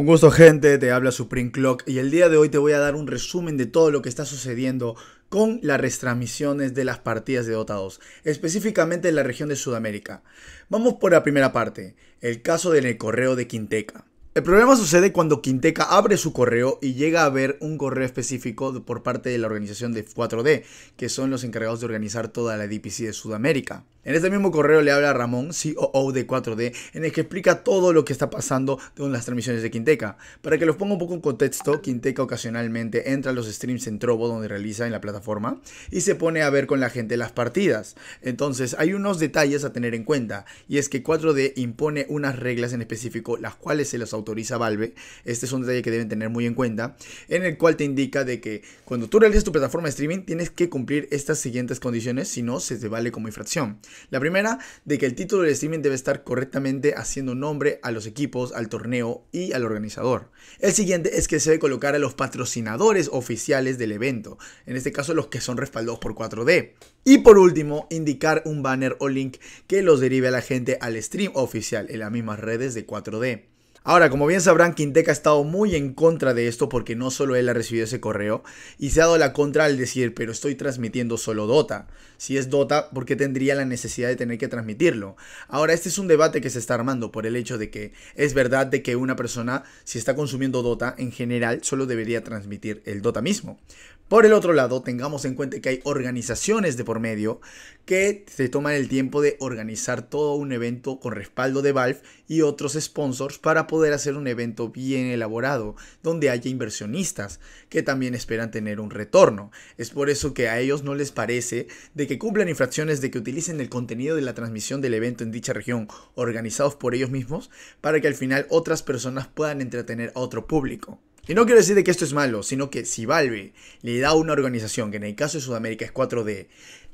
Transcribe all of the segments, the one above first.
Un gusto gente, te habla Supreme Clock y el día de hoy te voy a dar un resumen de todo lo que está sucediendo con las retransmisiones de las partidas de Dota 2, específicamente en la región de Sudamérica. Vamos por la primera parte, el caso del correo de Quinteca. El problema sucede cuando Quinteca abre su correo y llega a ver un correo específico por parte de la organización de 4D, que son los encargados de organizar toda la DPC de Sudamérica. En este mismo correo le habla a Ramón, COO de 4D, en el que explica todo lo que está pasando con las transmisiones de Quinteca. Para que los ponga un poco en contexto, Quinteca ocasionalmente entra a los streams en Trovo donde realiza en la plataforma y se pone a ver con la gente las partidas. Entonces hay unos detalles a tener en cuenta y es que 4D impone unas reglas en específico las cuales se las autoriza Valve. Este es un detalle que deben tener muy en cuenta, en el cual te indica de que cuando tú realizas tu plataforma de streaming tienes que cumplir estas siguientes condiciones, si no se te vale como infracción. La primera, de que el título del streaming debe estar correctamente haciendo nombre a los equipos, al torneo y al organizador. El siguiente es que se debe colocar a los patrocinadores oficiales del evento, en este caso los que son respaldados por 4D. Y por último, indicar un banner o link que los derive a la gente al stream oficial en las mismas redes de 4D. Ahora, como bien sabrán, Quinteca ha estado muy en contra de esto porque no solo él ha recibido ese correo y se ha dado la contra al decir, pero estoy transmitiendo solo Dota. Si es Dota, ¿por qué tendría la necesidad de tener que transmitirlo? Ahora, este es un debate que se está armando por el hecho de que es verdad de que una persona, si está consumiendo Dota en general, solo debería transmitir el Dota mismo. Por el otro lado, tengamos en cuenta que hay organizaciones de por medio que se toman el tiempo de organizar todo un evento con respaldo de Valve y otros sponsors para poder hacer un evento bien elaborado, donde haya inversionistas que también esperan tener un retorno. Es por eso que a ellos no les parece de que cumplan infracciones de que utilicen el contenido de la transmisión del evento en dicha región organizados por ellos mismos para que al final otras personas puedan entretener a otro público. Y no quiero decir que esto es malo, sino que si Valve le da a una organización, que en el caso de Sudamérica es 4D,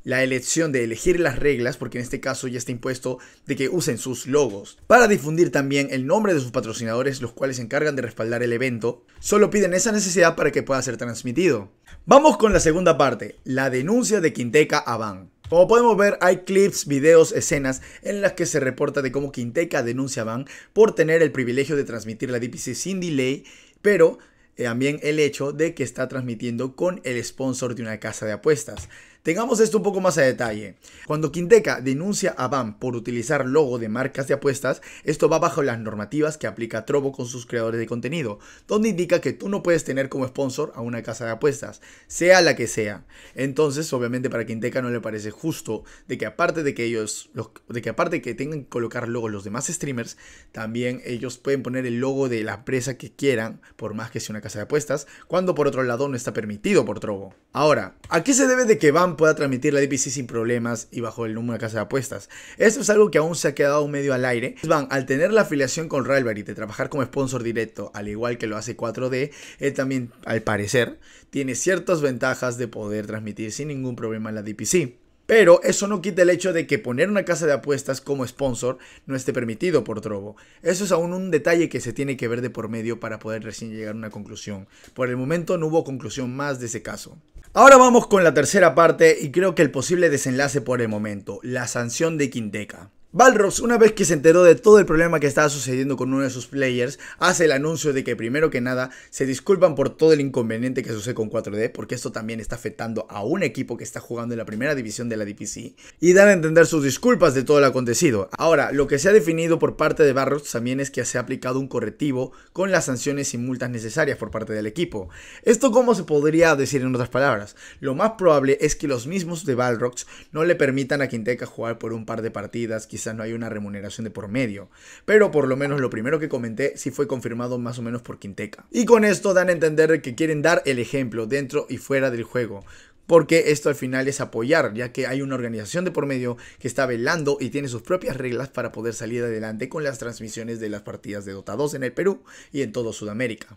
la elección de elegir las reglas, porque en este caso ya está impuesto de que usen sus logos, para difundir también el nombre de sus patrocinadores, los cuales se encargan de respaldar el evento, solo piden esa necesidad para que pueda ser transmitido. Vamos con la segunda parte, la denuncia de Quinteca a Van. Como podemos ver, hay clips, videos, escenas en las que se reporta de cómo Quinteca denuncia a Van por tener el privilegio de transmitir la DPC sin delay, pero eh, también el hecho de que está transmitiendo con el sponsor de una casa de apuestas. Tengamos esto un poco más a detalle. Cuando Quinteca denuncia a BAM por utilizar logo de marcas de apuestas, esto va bajo las normativas que aplica Trovo con sus creadores de contenido, donde indica que tú no puedes tener como sponsor a una casa de apuestas, sea la que sea. Entonces, obviamente para Quinteca no le parece justo de que aparte de que ellos, de que aparte que tengan que colocar logo los demás streamers, también ellos pueden poner el logo de la empresa que quieran, por más que sea una casa de apuestas, cuando por otro lado no está permitido por Trovo. Ahora, ¿a qué se debe de que BAM pueda transmitir la DPC sin problemas y bajo el número de casa de apuestas. Esto es algo que aún se ha quedado medio al aire. Van, al tener la afiliación con Railberry de trabajar como sponsor directo, al igual que lo hace 4D, él también, al parecer, tiene ciertas ventajas de poder transmitir sin ningún problema la DPC. Pero eso no quita el hecho de que poner una casa de apuestas como sponsor no esté permitido por Trovo. Eso es aún un detalle que se tiene que ver de por medio para poder recién llegar a una conclusión. Por el momento no hubo conclusión más de ese caso. Ahora vamos con la tercera parte y creo que el posible desenlace por el momento, la sanción de Quinteca. Balrogs, una vez que se enteró de todo el problema que estaba sucediendo con uno de sus players, hace el anuncio de que primero que nada se disculpan por todo el inconveniente que sucede con 4D, porque esto también está afectando a un equipo que está jugando en la primera división de la DPC, y dan a entender sus disculpas de todo lo acontecido. Ahora, lo que se ha definido por parte de Balrogs también es que se ha aplicado un correctivo con las sanciones y multas necesarias por parte del equipo. ¿Esto cómo se podría decir en otras palabras? Lo más probable es que los mismos de Balrogs no le permitan a Quinteca jugar por un par de partidas, no hay una remuneración de por medio. Pero por lo menos lo primero que comenté sí fue confirmado más o menos por Quinteca. Y con esto dan a entender que quieren dar el ejemplo dentro y fuera del juego porque esto al final es apoyar, ya que hay una organización de por medio que está velando y tiene sus propias reglas para poder salir adelante con las transmisiones de las partidas de Dota 2 en el Perú y en todo Sudamérica.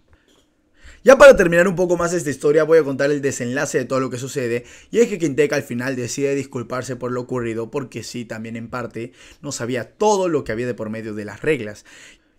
Ya para terminar un poco más esta historia voy a contar el desenlace de todo lo que sucede y es que Quinteca al final decide disculparse por lo ocurrido porque sí, también en parte no sabía todo lo que había de por medio de las reglas.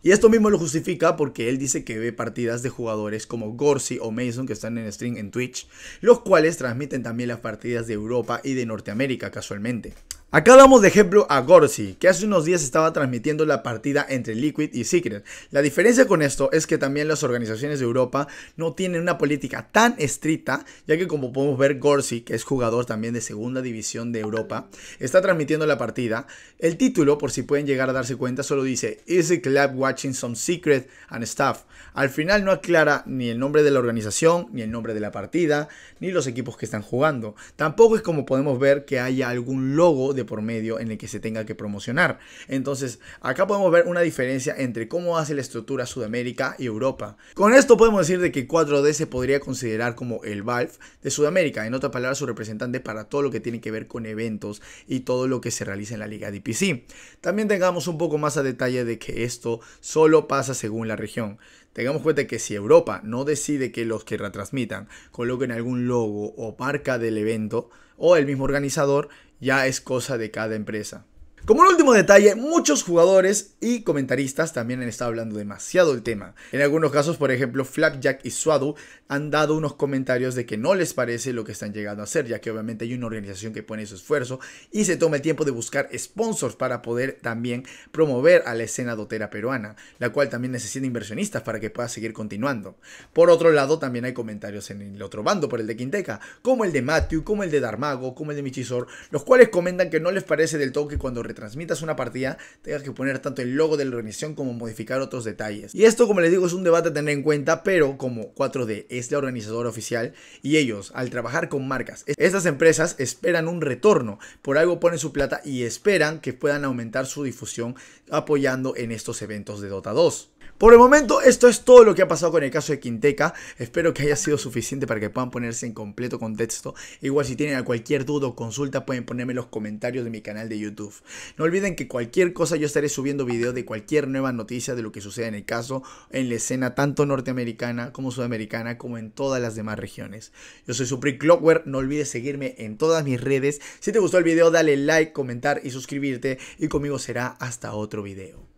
Y esto mismo lo justifica porque él dice que ve partidas de jugadores como Gorsi o Mason que están en stream en Twitch, los cuales transmiten también las partidas de Europa y de Norteamérica casualmente. Acá damos de ejemplo a Gorsi, que hace unos días estaba transmitiendo la partida entre Liquid y Secret. La diferencia con esto es que también las organizaciones de Europa no tienen una política tan estricta, ya que como podemos ver Gorsi, que es jugador también de segunda división de Europa, está transmitiendo la partida. El título, por si pueden llegar a darse cuenta, solo dice Is the Club Watching Some Secret and Stuff. Al final no aclara ni el nombre de la organización, ni el nombre de la partida, ni los equipos que están jugando. Tampoco es como podemos ver que haya algún logo de por medio en el que se tenga que promocionar. Entonces, acá podemos ver una diferencia entre cómo hace la estructura Sudamérica y Europa. Con esto podemos decir de que 4D se podría considerar como el Valve de Sudamérica, en otra palabra su representante para todo lo que tiene que ver con eventos y todo lo que se realiza en la liga DPC. También tengamos un poco más a detalle de que esto solo pasa según la región. Tengamos cuenta que si Europa no decide que los que retransmitan coloquen algún logo o marca del evento o el mismo organizador, ya es cosa de cada empresa. Como un último detalle, muchos jugadores y comentaristas también han estado hablando demasiado del tema. En algunos casos, por ejemplo, Flapjack y Suadu han dado unos comentarios de que no les parece lo que están llegando a hacer, ya que obviamente hay una organización que pone su esfuerzo y se toma el tiempo de buscar sponsors para poder también promover a la escena dotera peruana, la cual también necesita inversionistas para que pueda seguir continuando. Por otro lado, también hay comentarios en el otro bando, por el de Quinteca, como el de Matthew, como el de Darmago, como el de Michisor, los cuales comentan que no les parece del todo que cuando transmitas una partida tengas que poner tanto el logo de la organización como modificar otros detalles. Y esto, como les digo, es un debate a tener en cuenta, pero como 4D es la organizadora oficial y ellos, al trabajar con marcas, estas empresas esperan un retorno, por algo ponen su plata y esperan que puedan aumentar su difusión apoyando en estos eventos de Dota 2. Por el momento, esto es todo lo que ha pasado con el caso de Quinteca. Espero que haya sido suficiente para que puedan ponerse en completo contexto. Igual si tienen cualquier duda o consulta pueden ponerme en los comentarios de mi canal de YouTube. No olviden que cualquier cosa yo estaré subiendo videos de cualquier nueva noticia de lo que sucede en el caso, en la escena tanto norteamericana como sudamericana, como en todas las demás regiones. Yo soy Supri Clockware, no olvides seguirme en todas mis redes. Si te gustó el video, dale like, comentar y suscribirte. Y conmigo será hasta otro video.